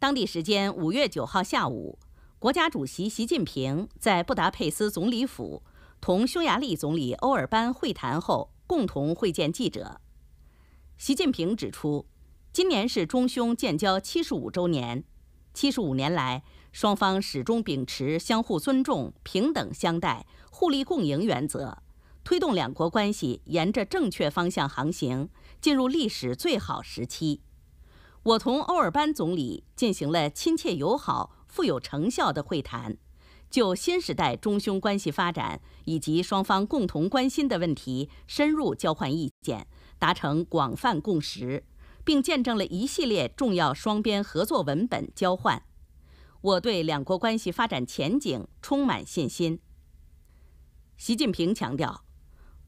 当地时间五月九号下午，国家主席习近平在布达佩斯总理府同匈牙利总理欧尔班会谈后，共同会见记者。习近平指出，今年是中匈建交七十五周年，七十五年来，双方始终秉持相互尊重、平等相待、互利共赢原则，推动两国关系沿着正确方向航行，进入历史最好时期。我同欧尔班总理进行了亲切友好、富有成效的会谈，就新时代中匈关系发展以及双方共同关心的问题深入交换意见，达成广泛共识，并见证了一系列重要双边合作文本交换。我对两国关系发展前景充满信心。习近平强调，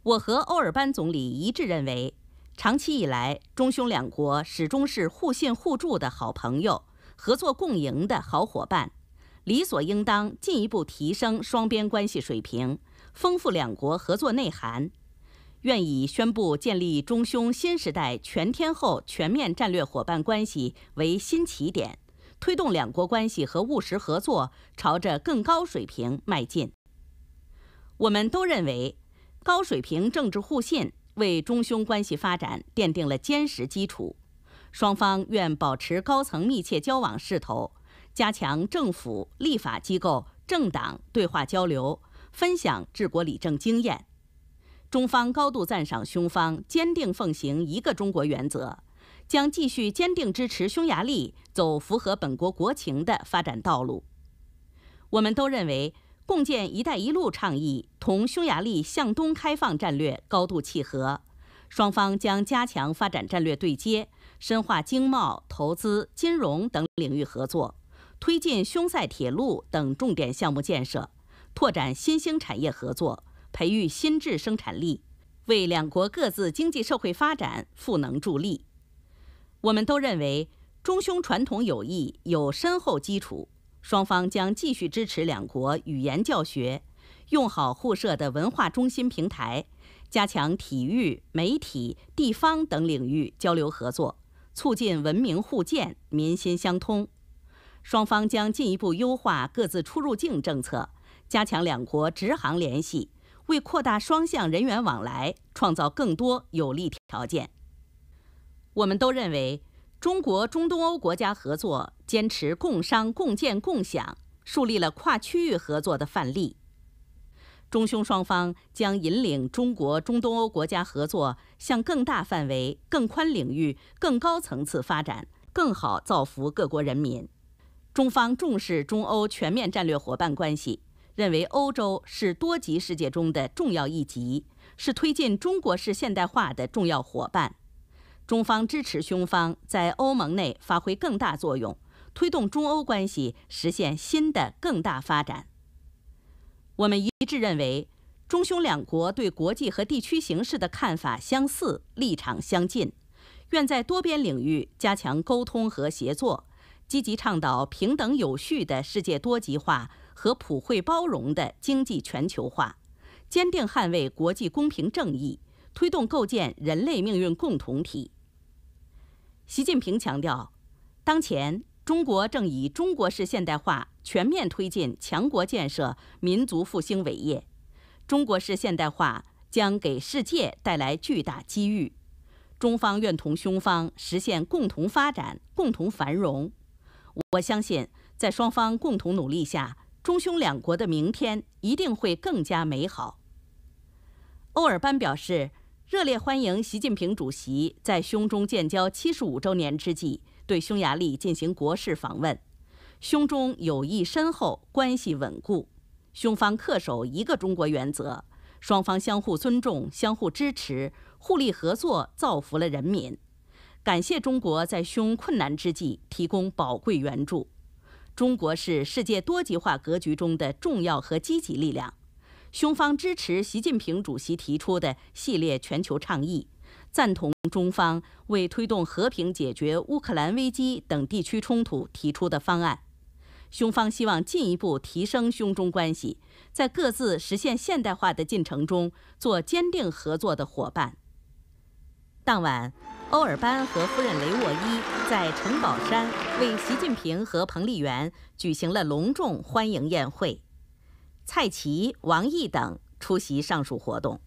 我和欧尔班总理一致认为。长期以来，中匈两国始终是互信互助的好朋友，合作共赢的好伙伴，理所应当进一步提升双边关系水平，丰富两国合作内涵。愿以宣布建立中匈新时代全天候全面战略伙伴关系为新起点，推动两国关系和务实合作朝着更高水平迈进。我们都认为，高水平政治互信。为中匈关系发展奠定了坚实基础，双方愿保持高层密切交往势头，加强政府、立法机构、政党对话交流，分享治国理政经验。中方高度赞赏匈方坚定奉行一个中国原则，将继续坚定支持匈牙利走符合本国国情的发展道路。我们都认为。共建“一带一路”倡议同匈牙利向东开放战略高度契合，双方将加强发展战略对接，深化经贸、投资、金融等领域合作，推进匈塞铁路等重点项目建设，拓展新兴产业合作，培育新智生产力，为两国各自经济社会发展赋能助力。我们都认为，中匈传统友谊有深厚基础。双方将继续支持两国语言教学，用好互设的文化中心平台，加强体育、媒体、地方等领域交流合作，促进文明互鉴、民心相通。双方将进一步优化各自出入境政策，加强两国直航联系，为扩大双向人员往来创造更多有利条件。我们都认为，中国中东欧国家合作。坚持共商共建共享，树立了跨区域合作的范例。中匈双方将引领中国中东欧国家合作向更大范围、更宽领域、更高层次发展，更好造福各国人民。中方重视中欧全面战略伙伴关系，认为欧洲是多极世界中的重要一极，是推进中国式现代化的重要伙伴。中方支持匈方在欧盟内发挥更大作用。推动中欧关系实现新的更大发展。我们一致认为，中匈两国对国际和地区形势的看法相似，立场相近，愿在多边领域加强沟通和协作，积极倡导平等有序的世界多极化和普惠包容的经济全球化，坚定捍卫国际公平正义，推动构建人类命运共同体。习近平强调，当前。中国正以中国式现代化全面推进强国建设、民族复兴伟业。中国式现代化将给世界带来巨大机遇。中方愿同匈方实现共同发展、共同繁荣。我相信，在双方共同努力下，中匈两国的明天一定会更加美好。欧尔班表示，热烈欢迎习近平主席在匈中建交75周年之际。对匈牙利进行国事访问，匈中友谊深厚，关系稳固。匈方恪守一个中国原则，双方相互尊重、相互支持、互利合作，造福了人民。感谢中国在匈困难之际提供宝贵援助。中国是世界多极化格局中的重要和积极力量。匈方支持习近平主席提出的系列全球倡议。赞同中方为推动和平解决乌克兰危机等地区冲突提出的方案，匈方希望进一步提升匈中关系，在各自实现现代化的进程中做坚定合作的伙伴。当晚，欧尔班和夫人雷沃伊在城堡山为习近平和彭丽媛举行了隆重欢迎宴会，蔡奇、王毅等出席上述活动。